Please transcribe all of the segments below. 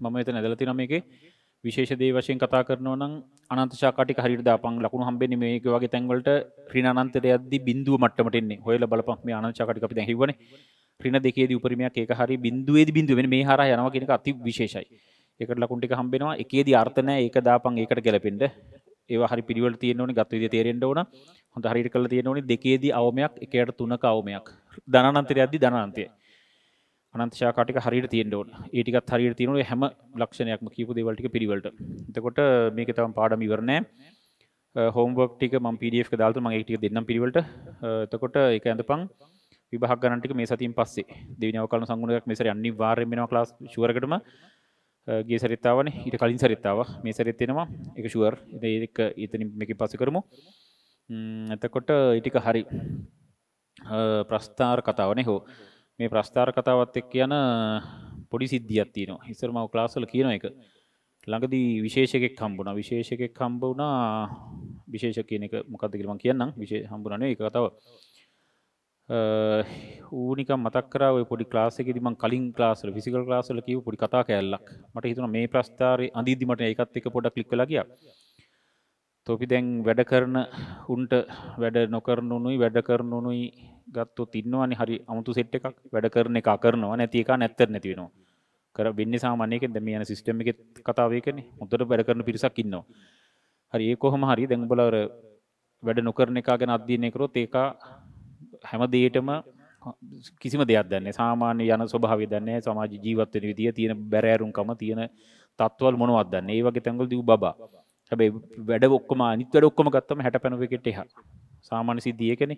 මම එත නැදල තින මේකේ විශේෂ දේ වශයෙන් කතා කරනවා නම් අනන්ත ශාකාටික හරියට දාපන් ලකුණු හම්බෙන්නේ මේක වගේ තැන්වලට ඍණ අනන්තයට යද්දි බිඳුව මට්ටමට එන්නේ. හොයලා බලපන් මේ අනන්ත ශාකාටික අපි දැන් හිව්වනේ. ඍණ දෙකේදී උපරිමයක් ඒක හරිය බිඳුවේදී බිඳුව වෙන මේ හරහා යනවා කියන එක අති විශේෂයි. ඒකට ලකුණු ටික හම්බෙනවා. එකේදී අර්ථ නැහැ. ඒක දාපන් ඒකට ගැලපෙන්න. ඒවා හරි පිළිවෙල තියෙන්න ඕනේ. ගත විදිය තේරෙන්න ඕන. හොඳ හරියට කරලා තියෙන්න ඕනේ. දෙකේදී අවමයක්, එකයට තුනක අවමයක්. ධනානන්තයට යද්දි ධනානන්තය. අනන්ත ශාකාටික හරියට තියෙන්න ඕන. ඒ ටිකත් හරියට තියෙන ඕනේ හැම ලක්ෂණයක්ම කියපු දේවල් ටික පිළිවෙලට. එතකොට මේක තවම පාඩම ඉවර නැහැ. හෝම්වර්ක් ටික මම PDF එක දාලා තුන මම ඒ ටික දෙන්නම් පිළිවෙලට. එතකොට ඒක ඇඳපන්. විභාග ගණන් ටික මේ සතියින් පස්සේ දෙවෙනි අවකලන සංගුණයක් මේ සැරේ අනිවාර්යයෙන්ම එනවා ක්ලාස් ෂුවර් එකටම. ගිය සැරෙත් ආවනේ. ඊට කලින් සැරෙත් ආවා. මේ සැරෙත් එනවා. ඒක ෂුවර්. ඒක එතනින් මේකෙන් පස්සේ කරමු. එතකොට ඒ ටික හරි. ප්‍රස්ථාර කතාවනේ හෝ මේ ප්‍රස්ථාර කතාවත් එක් කියන පොඩි සිද්ධියක් තියෙනවා ඉස්සර මම ක්ලාස් වල කියන එක ළඟදී විශේෂකෙක් හම්බුණා විශේෂකෙක් හම්බ වුණා විශේෂ කියන එක මොකද්ද කියලා මම කියන්නම් විශේෂ හම්බුණා නේ ඒක කතාව ඌ නිකන් මතක් කරා ඔය පොඩි ක්ලාස් එකේදී මම කලින් ක්ලාස් වල ෆිසිකල් ක්ලාස් වල කියපු පොඩි කතා කෑල්ලක් මට හිතුණා මේ ප්‍රස්ථාරේ අඳිද්දි මට ඒකත් එක්ක පොඩක් ක්ලික් වෙලා ගියා තොපි දැන් වැඩ කරන උන්ට වැඩ නොකරන උනුයි වැඩ කරන උනුයි ගත්තොත් ඉන්නවනේ හරි අමුතු සෙට් එකක් වැඩ කරන එක කරනවා නැති එක නැත්තර නැති වෙනවා. කර වෙන්නේ සාමාන්‍යයෙන් දැන් මේ යන සිස්ටම් එකේ කතාව ඒකනේ. හොඳට වැඩ කරන පිරිසක් ඉන්නවා. හරි ඒ කොහොම හරි දැන් ඔබලා අර වැඩ නොකරන එක ගැන අධ්‍යයනය කරොත් ඒක හැම දෙයකටම කිසිම දෙයක් දන්නේ සාමාන්‍ය යන ස්වභාවය දන්නේ සමාජ ජීවත් වෙන විදිය තියෙන බැරෑරුම්කම තියෙන තත්ත්වල් මොනවද දන්නේ. ඒ වගේ තැන්වල දීව බබා. හැබැයි වැඩ ඔක්කොම අනිත් වැඩ ඔක්කොම ගත්තම 60 පැනවෙකට එහා. සාමාන්‍ය සිද්ධිය ඒකනේ.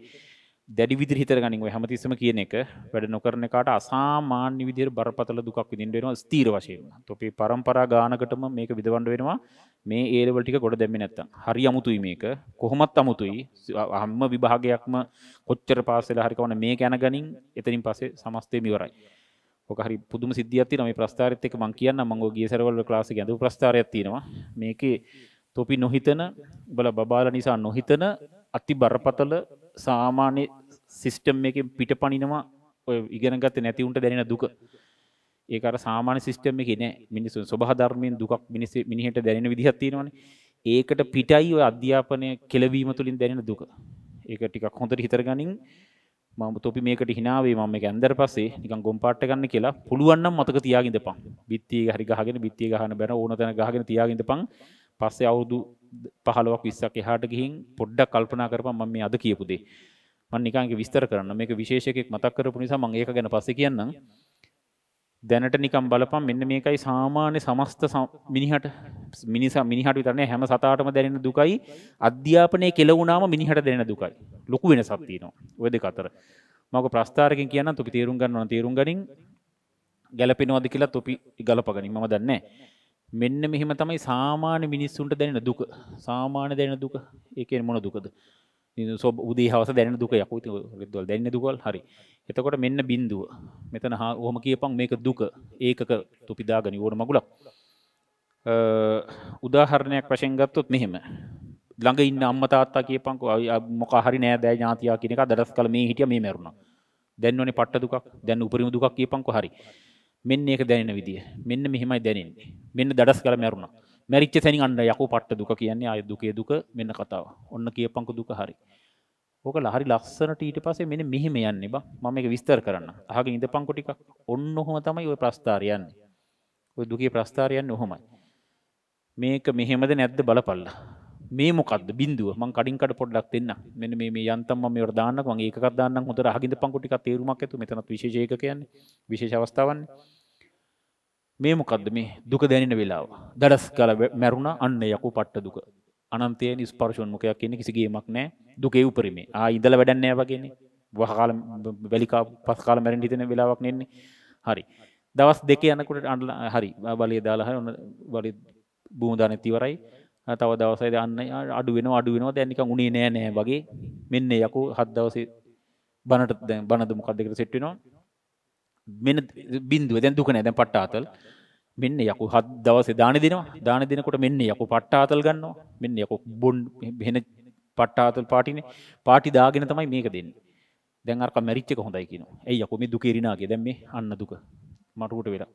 දැඩි විදිහට හිතර ගනිමු හැමතිස්සම කියන එක වැඩ නොකරන එකට අසාමාන්‍ය විදිහට බරපතල දුකක් විඳින්න වෙනවා ස්ථීර වශයෙන්ම. තොපි પરම්පරා ගානකටම මේක විඳවන්න වෙනවා. මේ ඒ ලෙවල් ටික ගොඩ දැම්මේ නැත්තම්. හරි අමුතුයි මේක. කොහොමත් අමුතුයි. හැම විභාගයක්ම කොච්චර පාස් වෙලා හරි කවන මේක යන ගනින් එතනින් පස්සේ සමස්තේම ඉවරයි. ඔක හරි පුදුම සිද්ධියක් තියෙනවා මේ ප්‍රස්තාරෙත් එක මම කියන්නම් මම ඔය ගිය සැරවල ක්ලාස් එකේ අඳපු ප්‍රස්තාරයක් තියෙනවා. මේකේ තොපි නොහිතන බල බබාලා නිසා නොහිතන අති බරපතල සාමාන්‍ය සිස්ටම් එකෙන් පිට පනිනවා ඔය ඉගෙනගත නැතිවුන්ට දැනෙන දුක ඒකර සාමාන සිිස්ටම එක නෑ මිනිසු සොබහධර්මයෙන් දුක් මිනිස මිනිහට දැනෙන විදිහත්තිෙනවන ඒකට පිටයි ඔය අධ්‍යාපනය කෙලවීම තුළින් දැනෙන දුක ඒක ටිකක් හොඳට හිතරගනින් මම තොපි මේකට හිනාවේ මම එක ඇන්දර පස්සේ නිකන් ගොම් පාට්ට ගන්න කියලා පුළුවන්නම් මතක තියාගින්ද පං බිත්තිය හරි ගහගෙන බිත්තිය ගහන බැන ඕන තැන ගහගෙන තියාගින්ද පං පස්සේ අවුරුදු පහලොක් විස්සක් එහාට ගිහින් පොඩ්ඩක් කල්පනා කරපන් මම මේ අද කියපු දේ මම නිකන් විස්තර කරන්න මේක විශේෂකෙක් මතක් කරපු නිසා මම ඒක ගැන පස්සේ කියන්නම් දැනට නිකම් බලපන් මෙන්න මේකයි සාමාන්‍ය සමස්ත මිනිහට මිනිසා මිනිහට විතරනේ හැම සතාටම දැනෙන දුකයි අධ්‍යාපනයේ කෙලවුණාම මිනිහට දැනෙන දුකයි ලොකු වෙනසක් තියෙනවා ওই දෙක අතර මම ඔක ප්‍රස්තාරකින් කියන්නම් ඔක තේරුම් ගන්න ඕන තේරුම් ගනින් ගැලපෙනවද කියලා තොපි ගලපගනින් මම දන්නේ මෙන්න මෙහෙම තමයි සාමාන්‍ය මිනිස්සුන්ට දැනෙන දුක සාමාන්‍ය දැනෙන දුක ඒකේ මොන දුකද සොබ උදේ හවස දැන දුක යකුතු දොල් දැන්න දුකල් හරි එතකොට මෙන්න බින්දුව මෙතන හා හොම කියපන් මේක දුක ඒකක තුපිදාගනි ඕන මගුලක් උදාහරණයක් වශයෙන් ගත්තොත් මෙහෙම ළඟ ඉන්න අම්මතාත්තා කියපංකු මොක හරි නෑ දෑ ඥාතියා කියෙක දරස් කල මේ හිටිය මේ මැරුණ දැන්වනේ පට්ට දුකක් දැන් උපරිම දුකක් කියපංකු හරි මෙන්න ඒක දැනෙන විදිිය මෙන්න මෙහෙමයි දැනෙන්නේ මෙන්න දඩස් කළ මැරුණා මැරිච්ච සැනි අන්න යකු පට්ට දුක කියන්නේ අය දුකේ දුක මෙන්න කතාව ඔන්න කියපංකු දුක හරි ඕක ලහරි ලස්සනට ඊට පස්සේ මෙන්න මෙහෙම යන්නේ බා මම මේක විස්තර කරන්න අහගෙන ඉඳපන්කො ටිකක් ඔන්න ඔහොම තමයි ওই ප්‍රස්ථාරය යන්නේ ওই දුකේ ප්‍රස්ථාරය යන්නේ ඔහොමයි මේක මෙහෙමද නැද්ද බලපල්ලා මේ මොකක්ද බින්දුව මං කඩින්කට පොඩ්ඩක් දෙන්න මෙන්න මේ මේ යන්තම් මම මේවට දාන්නක් මං ඒකක් දාන්නම් හොඳට අහගෙන ඉඳපන්කො ටිකක් තේරුමක් ඇතු මෙතනත් විශේෂ එකක කියන්නේ විශේෂ අවස්ථාවන්නේ මේ මොකක්ද මේ දුක දැනෙන වෙලාව. දඩස් කල මැරුණා අන්න යකු පට්ට දුක. අනන්තයේ නිස්පර්ශොන් මොකයක් කියන්නේ කිසි ගේමක් නැහැ. දුකේ උපරිමේ. ආ ඉඳලා වැඩක් නැහැ වගේනේ. වහ කාල වැලිකා පස් කාල මැරෙන්න හිතෙන වෙලාවක් නෙන්නේ. හරි. දවස් දෙක යනකොට හරි. බලය දාලා හරි ඔන්න බලය බූඳා නැති ඉවරයි. තව දවසයි දාන්න අඩු වෙනවා අඩු වෙනවා දැන් නිකන් උනේ නෑ නෑ වගේ මෙන්න යකෝ හත් දවසේ බනට දැන් බනද මොකක්ද කියලා සෙට් වෙනවා. මෙන බින්දුව දැන් දුක නෑ දැන් පට්ටාතල් මෙන්න යකු හත් දවසේ දාන දෙනවා දාන දෙනකොට මෙන්න යකු පට්ටාතල් ගන්නවා මෙන්න යකු බොන් වෙන පට්ටාතල් පාටිනේ පාටි දාගෙන තමයි මේක දෙන්නේ දැන් අරක මැරිච්ච එක හොඳයි කියනවා ඇයි යකු මේ දුකේ රිනාගේ දැන් මේ අන්න දුක මරුවට වෙලා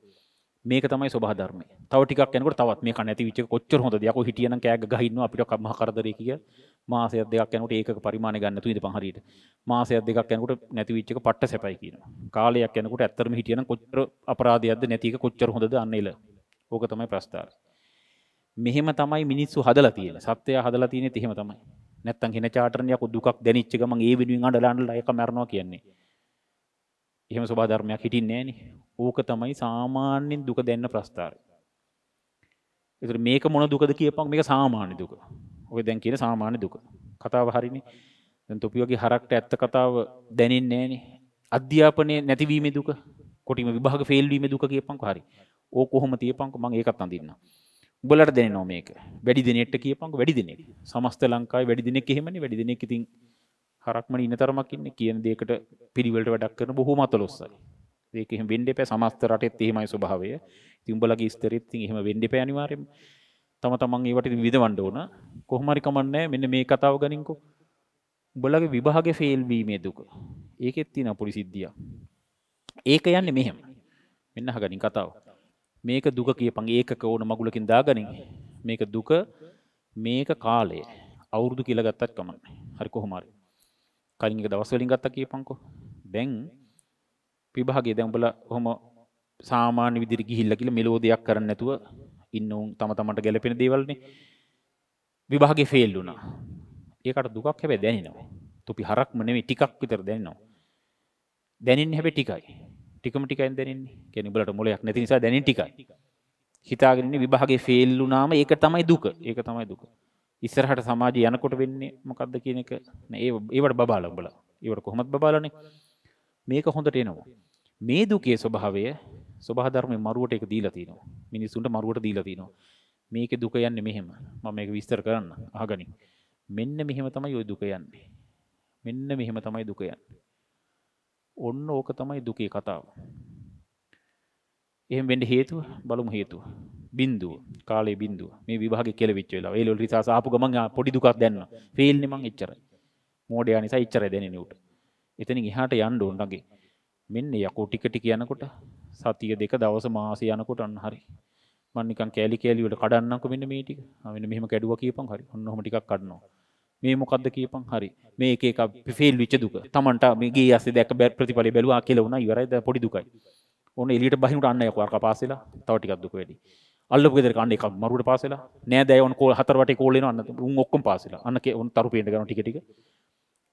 මේක තමයි සබහධර්ම තවටික් යනකට තවත් මේ නැති විච කොච්චර හොඳ දෙයක් හිටියන කෑග ගහින්න අපිට කම්ම කරදර කිය මාසයක් දෙයක් යනට ඒක පරිමාණ ගන්න තුයිද පහරිට මාසයක් දෙකක් යනකට නැති විච්චක පට්ට සැපයි කියන කාලයක් යනකට ඇත්තරම හිටියන කොච්චර අපරාධයක්ද නැතික කොච්චර හොඳද අන්නේල ඕක තමයි ප්‍රස්ථාර මෙහෙම තමයි මිනිස්සු හදලා තියෙන සත්‍යය හදලා තියෙන එහෙම තමයි නැත්තම් හෙන චාටරණයක් දුකක් දැනිච්ච ගමන් ඒ වෙනුවෙන් අඬලා අඬලා ඒක මරනවා කියන්නේ එහෙම ස්වභාව ධර්මයක් හිටින්නේ නැහනේ. ඕක තමයි සාමාන්‍යයෙන් දුක දෙන්න ප්‍රස්ථාරය. ඒතර මේක මොන දුකද කියපන් මේක සාමාන්‍ය දුක. ඔය දැන් කියන සාමාන්‍ය දුක. කතාව හරිනේ. දැන් තොපි වගේ හරක්ට ඇත්ත කතාව දැනෙන්නේ නැහනේ. අධ්‍යාපනයේ නැතිවීමේ දුක, කොටිම විභාග ෆේල් වීමේ දුක කියපන්කෝ හරි. ඕක කොහොම තියපන්කෝ මම ඒකත් අඳින්නම්. උඹලට දැනෙනවා මේක. වැඩි දිනෙට කියපන්කෝ වැඩි දිනෙක. සමස්ත ලංකාවේ වැඩි දිනෙක එහෙමනේ වැඩි දිනෙක ඉතින් හරක්මට ඉනතරමක් ඉන්න කියන දෙකට පිළිවෙලට වැඩක් කරන බොහෝ මතලොස්සයි ඒක එහෙම වෙන්න එපා සමස්ත රටෙත් එහෙමයි ස්වභාවය ඉතින් උඹලගේ ඉස්තරෙත් ඉතින් එහෙම වෙන්න එපා අනිවාර්යයෙන්ම තම තමන් ඒවට ඉතින් විඳවන්න ඕන කොහොම හරි කමන්නේ මෙන්න මේ කතාව ගනින්කෝ උඹලගේ විභාගේ ෆේල් වීමේ දුක ඒකෙත් තියෙන පොඩි සිද්ධියක් ඒක යන්නේ මෙහෙම මෙන්න අහගනින් කතාව මේක දුක කියපන් ඒකක ඕන මගුලකින් දාගනින් මේක දුක මේක කාලය අවුරුදු කියලා ගත්තත් කමන්නේ හරි කොහොම හරි කලින් එක දවස් වලින් ගත්තා කියපන්කෝ. දැන් විභාගයේ දැන් උඹලා ඔහොම සාමාන්‍ය විදිහට ගිහිල්ලා කියලා මෙලෝ දෙයක් කරන්න නැතුව ඉන්න උන් තම තමන්ට ගැළපෙන දේවල්නේ. විභාගේ ෆේල් වුණා. ඒකට දුකක් හැබැයි දැනෙනවා. තුපි හරක්ම නෙමෙයි ටිකක් විතර දැනෙනවා. දැනෙන්නේ හැබැයි ටිකයි. ටිකම ටිකෙන් දැනෙන්නේ. කියන්නේ උඹලට මොලයක් නැති නිසා දැනෙන ටිකයි. හිතාගෙන ඉන්නේ විභාගේ ෆේල් වුණාම ඒක තමයි දුක. ඒක තමයි දුක. ඉස්සරහට සමාජය යනකොට වෙන්නේ මොකක්ද කියන එක ඒ ඒවට බාල උඹල ඒවට කොහොමත් බාලනේ මේක හොඳට එනවා මේ දුකේ ස්වභාවය ස්වභාධර්මය මරුවට එක දීලා තිනවා මිනිස්සුන්ට මරුවට දීලා තිනවා මේක දුක යන්නේ මෙහෙම මම මේක විස්තර කරන්න අහගනි මෙන්න මෙහෙම තමයි ওই දුක යන්නේ මෙන්න මෙහෙම තමයි දුක යන්නේ ඔන්න ඕක තමයි දුකේ කතාව එහෙම වෙන්න හේතුව බලමු හේතුව බින්දුව කාලේ බින්දුව මේ විභාගෙ කෙලවිච්ච වෙලා ඒ ලොල් රිසාස ආපු ගමන් පොඩි දුකක් දැනෙනවා ෆේල් නේ මං එච්චරයි මෝඩයා නිසා එච්චරයි දැනෙන්නේ උට එතනින් එහාට යන්න ඕන නැගේ මෙන්න යකෝ ටික ටික යනකොට සතිය දෙක දවස් මාසය යනකොට අන්න හරි මං නිකන් කෑලි කෑලි වල කඩන්නම්කො මෙන්න මේ ටික මෙන්න මෙහෙම කැඩුවා කියපන් හරි ඔන්න ඔහම ටිකක් කඩනවා මේ මොකද්ද කියපන් හරි මේ එක එක ෆේල් වෙච්ච දුක Tamanට මේ ගේ ඇස්සේ දැක්ක ප්‍රතිඵලය බැලුවා කියලා වුණා ඉවරයි පොඩි දුකයි ඕන එලියට බහිනට අන්න යකෝ අර කපාසෙලා තව ටිකක් දුක වැඩි අල්ල ගෙදර කන්න එකක් මරුට පාසලා නෑ දැවන් කෝ හතරවට කෝලන අන්න උන් ඔක්කම් පාසලා අන්න උන් තරු පේට ගන ටිටික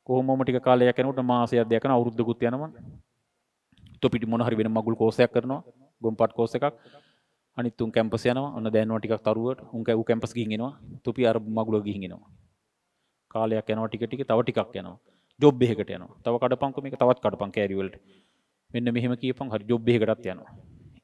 කොහොමටික කාලයක් කැනට මාසයක් දෙයකන අවුද්ධකුත් යනවා තොපිට මොනහරි වෙන මගුල් කෝසයක් කරනවා ගොම්පට් කෝස එකක් අනිත්තුන් කැම්පස් යන ඔන්න දැන්වා ටික් තරුවට උන් ැව කැම්පස් ගිගෙනවා තුපි අර මගුල ගිහිෙනවා කාලයක් යනවා ටිකටික තව ටිකක් යනවා ජොබ් එහෙකට යනවා තව කඩ පංකම තවත් කඩ පං කෑරිවල්ට මෙන්න මෙහම කියපන් හරි ජොබ් එහෙකටත් යනවා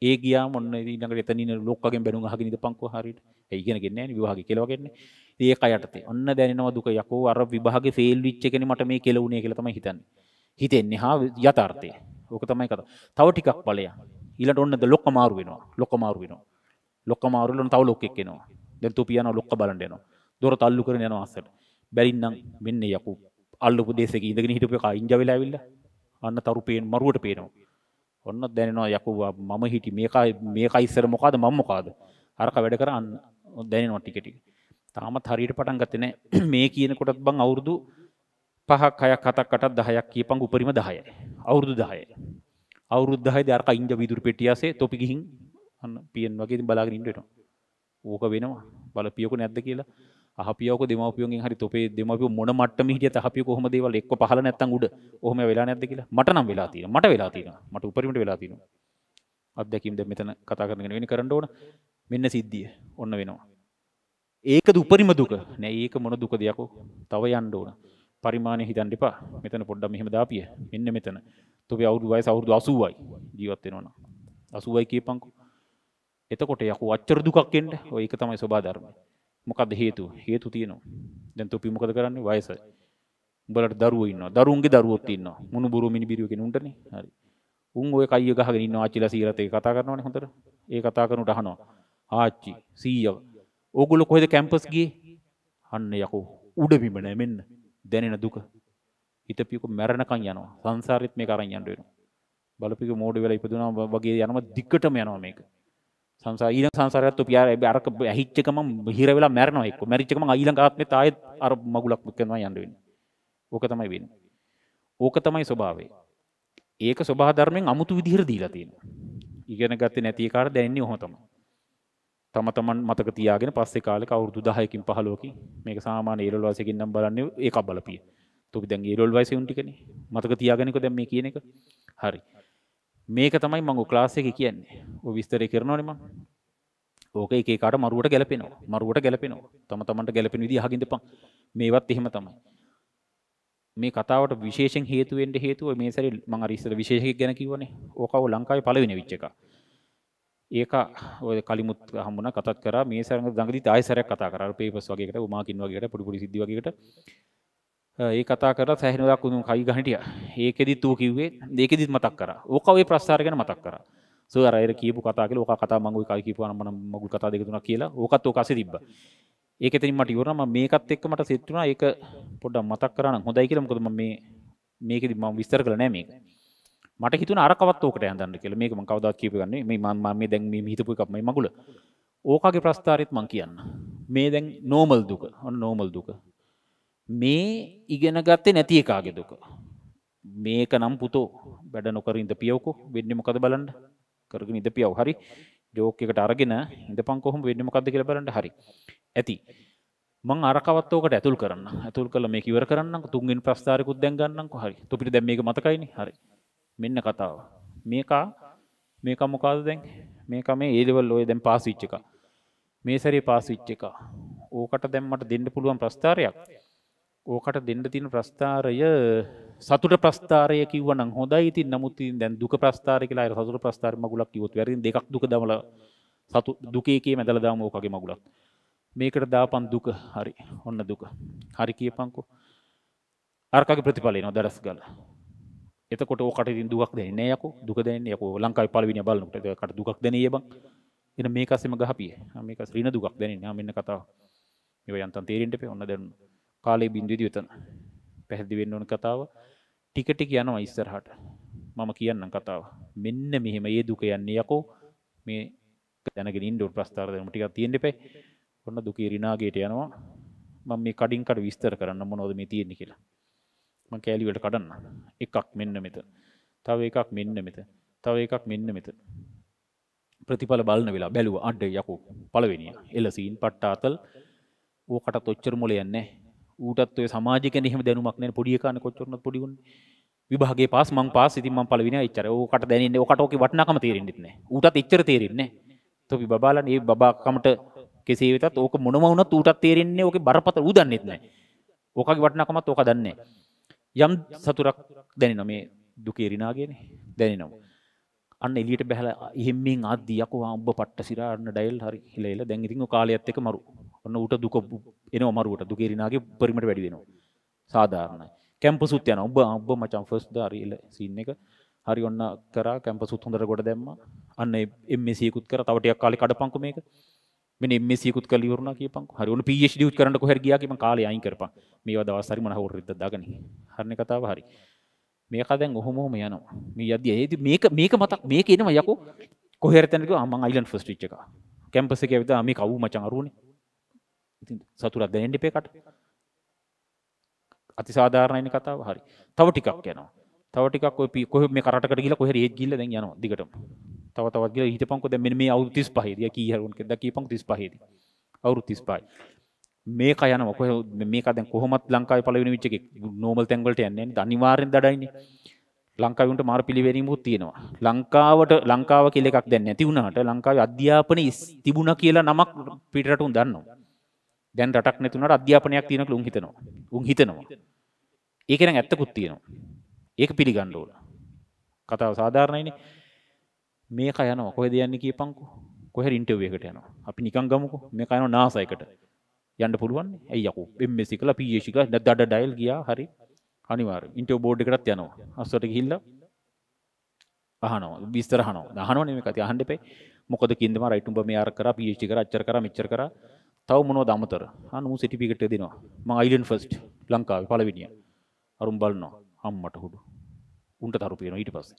ඒ ගියා මොන්න ඊළඟට එතනින් ලොක්කගෙන් බැනුම් අහගෙන ඉඳපන්කෝ හරියට. ඒ ඉගෙනගෙන නැහැ නේ විවාහේ කෙලවගෙන්නේ. ඉතින් ඒක යටතේ. ඔන්න දැනෙනවා දුක යකෝ අර විභාගේ ෆේල් වෙච්ච එකනේ මට මේ කෙලුණේ කියලා තමයි හිතන්නේ. හිතෙන්නේ හා යථාර්ථය. ඕක තමයි කතාව. තව ටිකක් බලයන්. ඊළඟට ඔන්නද ලොක්ක මාරු වෙනවා. ලොක්ක මාරු වෙනවා. ලොක්ක මාරු වෙනවා තව ලොක්කෙක් එනවා. දැන් තුපියන ලොක්ක බලන්න එනවා. දොර තල්ලු කරගෙන යනවා අස්සට. බැරින්නම් මෙන්න යකෝ අල්ලපු දේශක ඉඳගෙන හිටපු එකා ඉංජා වෙලා ඇවිල්ලා අන්න තරු පේන මරුවට පේනවා. ඔන්නත් දැනෙනවා යකෝ මම හිටි මේකයි මේකයි ඉස්සර මොකද මම මොකද අරක වැඩ කරන්න දැනෙනවා ටික ටික තාමත් හරියට පටන් ගත්තේ නැහැ මේ කියනකොටත් බං අවුරුදු පහක් හයක් හතක් අටක් දහයක් කියපන් උපරිම 10යි අවුරුදු 10යි අවුරුදු 10යි අරක ඉංජ විදුරු පෙට්ටියසේ තොපි ගිහින් අන්න පියන් වගේ ඉතින් බලාගෙන ඉන්න වෙනවා ඕක වෙනවා බලපියකෝ නැද්ද කියලා අහපියෝක දෙමපියෝගෙන් හරි තොපේ දෙමපියෝ මොන මට්ටමේ හිටියත් අහපියෝ කොහොම දේවල් එක්ක පහළ නැත්තම් උඩ ඔහොම වෙලා නැද්ද කියලා මට නම් වෙලා තියෙනවා මට වෙලා තියෙනවා මට උපරිමට වෙලා තියෙනවා අත්දැකීම් දැන් මෙතන කතා කරගෙන වෙන කරන්න ඕන මෙන්න සිද්ධිය ඔන්න වෙනවා ඒකද උපරිම දුක නෑ ඒක මොන දුක දෙයකෝ තව යන්න ඕන පරිමාණය හිතන්න එපා මෙතන පොඩ්ඩක් මෙහෙම දාපිය මෙන්න මෙතන තොපි අවුරුදු වයස අවුරුදු 80යි ජීවත් වෙනවා 80යි කියපන්කෝ එතකොට යකෝ අච්චර දුකක් එන්න ඔය ඒක තමයි සබා ධර්මය මොකද හේතු හේතු තියෙනවා දැන් තොපි මොකද කරන්නේ වයස උඹලට දරුවෝ ඉන්නවා දරුවන්ගේ දරුවොත් ඉන්නවා මුණු බුරු මිනිබිරියෝ කෙන උන්ටනේ හරි උන් ඔය කයිය ගහගෙන ඉන්නවා ආච්චිලා සීරත් එක කතා කරනවනේ හොඳට ඒ කතා කරනට අහනවා ආච්චි සීයා ඕගොල්ලෝ කොහෙද කැම්පස් ගියේ අන්න යකෝ උඩ බිම නෑ මෙන්න දැනෙන දුක හිතපියක මැරණකන් යනවා සංසාරෙත් මේක අරන් යන්න වෙනවා බලපික මෝඩ වෙලා ඉපදුනා වගේ යනවා දිගටම යනවා මේක සංසාර ඊළඟ සංසාරයත් ඔපියා අරක ඇහිච්ච එකම හිර වෙලා මැරෙනවා එක්ක. මැරිච්ච එකම ඊළඟ ආත්මෙත් ආයෙත් අර මගුලක් කරනවා යන්න වෙන්නේ. ඕක තමයි වෙන්නේ. ඕක තමයි ස්වභාවය. ඒක ස්වභාව ධර්මයෙන් අමුතු විදිහට දීලා තියෙනවා. ඉගෙන ගත්තේ නැති එකාට දැනෙන්නේ ඔහොම තමයි. තම තමන් මතක තියාගෙන පස්සේ කාලෙක අවුරුදු 10කින් 15කින් මේක සාමාන්‍ය ඒරොල් වයසකින් නම් බලන්නේ ඒකක් බලපිය. තොපි දැන් ඒරොල් වයසේ උන් ටිකනේ. මතක තියාගන්නකෝ දැන් මේ කියන එක. හරි. මේක තමයි මංගු ක්ලාසයක කියන්නේ ඔ විස්තරය කරනවනම ඕක ඒකට මරුවට ගැලපෙන මරුවට ගැලපෙන තම තමට ගැලපෙන විදි හගිඳපන් මේවත් එහෙම තමයි මේ කතාවට විශේෂෙන් හේතුවෙන්ට හේතුව මේ සැරි මං අරිස්සර විශේෂක ගැන කිවනේ ඕකව ලංකායි පලවෙන විච්චක ඒක ඔය කලිමුත් හමුණ කතත් කර මේ සරඟ දඟදි ආයසරයක් කතා කර පේපස් වගේකට උමාකින් වගේට පුඩිපුඩි සිද්ධි වගේට ඒ කතා කර සැහෙනදක් උුණු කයි ගහටිය ඒකෙදිත් වූ කිව්වේ ඒකෙදිත් මතක් කර ඕක ඔය ප්‍රස්ථාරගෙන මතක් කර සුදරයට කියපු කතාගේ ඕක කතා මංගුයි කයිකිපුන මන මගුල් කතා දෙකතුන කියලා ඕකත් ඕකස තිබ්බ ඒකෙතින් මට ඉවරම මේකත් එක්ක මට සෙට්ටුනා ඒක පොඩ්ඩක් මතක් කරන්න හොඳයි කියලා මොකද මම මේ මේකෙදි මම විස්තර කළේ නෑ මේක මට හිතුණා අරකවත් ඕකට හඳන්න කියලා මේක මම කවදාවත් කියපු ගන්නේ මේ මම මේ දැන් මේ හිතපු එකක් මේ මගුල ඕකගේ ප්‍රස්ථාරෙත් මං කියන්න මේ දැන් නෝමල් දුක ඔන්න නෝමල් දුක මේ ඉගෙන ගත්තේ නැති එකාගේ දුක. මේක නම් පුතෝ වැඩ නොකරින්ද පියවකෝ වෙන්නම කද බලන්න කරගෙන ඉඳ පියව හරි ජෝක එකට අරගෙන ඉඳ පංකොහොම වෙන්නම කද කියල බලට හරි ඇති මං අරකවත්තෝකට ඇතුල් කරන්න ඇතුල් කල මේ කිවර කරන්න තුන්ගෙන් ප්‍රස්ථාරකුත් දැන්ගන්නක හරි තුපිට දැම් මේක මතකයින හරි මෙන්න කතාව මේකා මේක මොකාද දැන් මේක මේ ඒදවල් ඔය දැන් පාසිච්ච එක මේ සැරේ පාසිච්ච එක ඕකට දැම්මට දෙන්න පුළුවන් ප්‍රස්ථාරයක් ඕකට දෙන්න තින ප්‍රස්ථාරය සතුට ප්‍රස්ථාරය කිවන හොඳයි ති නමුති දැ දුක ප්‍රස්ථාරක ලා සතුර ප්‍රස්ථාරම ගුලක් යොත් වැර දෙක් දුක දමල සතු දුකේකේ මැදල දාම ඕකගේ මගුලක් මේකට දාපන් දුක හරි ඔන්න දුක හරි කියපංකෝ අර්කගේ ප්‍රතිඵලය නො දරස් ගල එතකොට ඕකට ඉතින් දුක් දෙන්නේ යකෝ දුක දෙන්නේ යකෝ ලංකාවේ පළවෙනි බලනකොට ඒකට දුකක් දෙන්නේ යබන් එන මේකසෙම ගහපිය මේක ශ්‍රීන දුකක් දෙන්නේ නා මෙන්න කතාව මේවා යන්තම් තේරෙන්න පෙ ඔන්න දැනුණා කාලේ බින්දුවේදී එතන පැහැදිලි වෙන්න ඕන කතාව ටික ටික යනවා ඉස්සරහට මම කියන්නම් කතාව මෙන්න මෙහෙම ඒ දුක යන්නේ යකෝ මේ දැනගෙන ඉන්න ඕන ප්‍රස්තාර දෙන්න ටිකක් තියෙන්න එපා ඔන්න දුකේ රිනාගේට යනවා මම මේ කඩින් කඩ විස්තර කරන්න මොනවද මේ තියෙන්නේ කියලා මම කෑලි වලට කඩන්න එකක් මෙන්න මෙතන තව එකක් මෙන්න මෙතන තව එකක් මෙන්න මෙතන ප්‍රතිඵල බලන වෙලා බැලුව අඩ යකෝ පළවෙනිය එලසීන් පට්ටාතල් ඕකට තොච්චර මොලයන්නේ ඌටත් ඔය සමාජික එහෙම දැනුමක් නෑ පොඩි එකන කොච්චරනත් පොඩි උන්නේ විභාගේ පාස් මං පාස් ඉතින් මං පළවෙනි එච්චර ඕකට දැනෙන්නේ ඕකට ඕකේ වටිනාකම තේරෙන්නෙත් නෑ ඌටත් එච්චර තේරෙන්නේ නෑ තොපි බබාලා මේ බබාකමට කෙසේ වෙතත් ඕක මොනම වුණත් ඌටත් තේරෙන්නේ ඕකේ බරපතල ඌ දන්නෙත් නෑ ඕකගේ වටිනාකමත් ඕක දන්නේ යම් සතුරක් දැනෙනවා මේ දුකේ රිනාගේනේ දැනෙනවා අන්න එලියට බැහලා එහෙම්මෙන් ආද්දී යකෝ අම්බ පට්ට සිරා අන්න ඩයල් හරි හිලෙල දැන් ඉතින් ඔය කාලයත් එක මරු ඔන්න ඌට දුක එනවා මරුවට දුකේ රිනාගේ පරිමට වැඩි වෙනවා. සාධාරණයි. කැම්පසුත් යනවා. ඔබ ඔබ මචං ෆස්ට් ද හරි සීන් එක හරි ඔන්න කරා කැම්පසුත් හොඳට ගොඩ දැම්මා. අන්න එම්එස් එකකුත් කරා තව ටිකක් කාලේ කඩපන්කෝ මේක. මෙන්න එම්එස් එකකුත් කරලා ඉවරුණා කියපන්කෝ. හරි ඔන්න PhD උත් කරන්න කොහෙර ගියා කියපන් කාලේ අයින් කරපන්. මේවා දවස් හරි මනහ හොරෙද්ද දාගනි. හරිනේ කතාව හරි. මේක දැන් ඔහොම ඔහොම යනවා. මේ යද්දි ඒ මේක මේක මතක් මේක එනවා යකෝ. කොහෙර තැනකෝ මම අයිලන්ඩ් ෆස්ට් ටීචර් එක. කැම්පස් එකේ ඇවිත් ආ මේ කවු මචං අරුවනේ. සතුරක් දැනෙන්ඩි පේකට අති සාධාරණයන කතාව හරි තව ටිකක් යනවා තවටික් කොපි කොහ මේ කරට ගිල කොහ ඒත් ගිල්ල දැන් යන දිගට තව තවගේ හිට පංකො දැ මේ අවු තිස් පහහිදිය කීහරුන්ක දකී පං තිස් පහහිද අවුරු තිස් පායි මේක යන මොක මේකද කොහොමත් ලංකායි පලවෙන විච්චක නෝමල් තැන්ගලට යන්නේ අනිවාරෙන් දඩයින්න ලංකාවට මාර පිළිවැරීම හුත් තියෙනවා ලංකාවට ලංකාව කෙලෙක් දැන් නැති වුණට ලංකාව අධ්‍යාපන තිබුණ කියලා නමක් පිටරටුන් දන්නවා දැන් රටක් නැතුනට අධ්‍යාපනයක් තියෙනක ලුන් හිතනවා උන් හිතනවා ඒකෙන ඇත්තකුත් තියෙනවා ඒක පිළිගණ්ඩෝල කතාව සාධාරණයින මේක යනවා කොහ දෙයන්න කියපංකු කොහර ඉන්ටවේකට යනවා අපි නිකං ගමකු මේ අයන නාසයකට යන්න පුළුවන් ඇයකු එමසි කල පියේෂික දඩ ඩයිල් ගියා හරි අනිවාර ඉන්ට බෝඩ් එකටත් යනවා අස්සට හිල්ල අහනවා විස්තරහනවා දහනවන මේ කති අහන්ඩපේ මොකද කින්දම රයිටුම්බ මේ අර කර පියේෂි කර අච්චර කර මිචර කරා තව මොනවද අමතර? අන්න මූ සර්ටිෆිකේට් එක දෙනවා. මම අයිලන්ඩ් ෆස්ට් ලංකාවේ පළවෙනියා. අරුම් බලනවා. අම්මට හුඩු. උන්ට තරු පේනවා ඊට පස්සේ.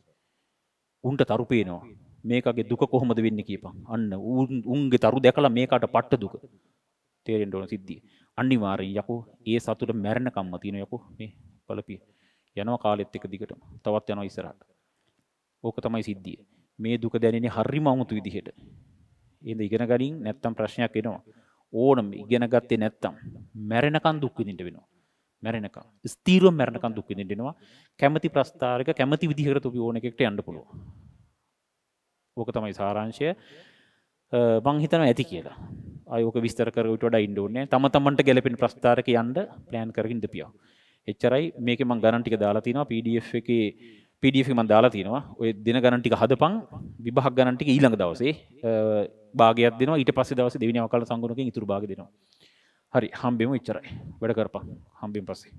උන්ට තරු පේනවා. මේකගේ දුක කොහොමද වෙන්නේ කියපන්. අන්න උන්ගේ තරු දැකලා මේකට පට්ට දුක. තේරෙන්න ඕන සිද්ධිය. අනිවාර්යෙන් යකෝ ඒ සතුට මැරෙනකම්ම තියෙන යකෝ මේ බලපිය. යනවා කාලෙත් එක දිගටම. තවත් යනවා ඉස්සරහට. ඕක තමයි සිද්ධිය. මේ දුක දැනෙන්නේ හරිම අමුතු විදිහට. එහෙනම් ඉගෙන ගනින් නැත්තම් ප්‍රශ්නයක් එනවා. ඕනම ඉගෙන ගත්තේ නැත්තම් මැරෙනකන් දුක්විදිට වෙනවා මැරෙනක ස්තීරුව මැරණකන් දුක්විදිටෙනවා කැමති ප්‍රස්ථාරක කැමති විදිහර තුපි ඕන එකෙක්ට අන්න පුළුව ඕක තමයි සාරංශය බංහිතන ඇති කියලා අයෝක විස්තරකරට වඩ ඉන්ඩෝනේ තම තමන්ට ගැලපෙන ප්‍රස්ථාරක යන්ඩ ප්ලෑන් කරගින් දෙපියා එච්චරයි මේක මං ගණටික දාලාතිනවා පඩF එක පඩිම දාලා තිනවා ඔය දෙන ගණටික හදපං විභහක් ගණටික ඊළඟ දවසේ භාගයක් දෙන ඊට පස්ස දවස දෙවිනි අවකාල සංගුණකින් ඉතුරු භාග දෙනවා හරි හම්බෙම ඉච්චරයි වැඩ කරපා හම්බින් පස්සේ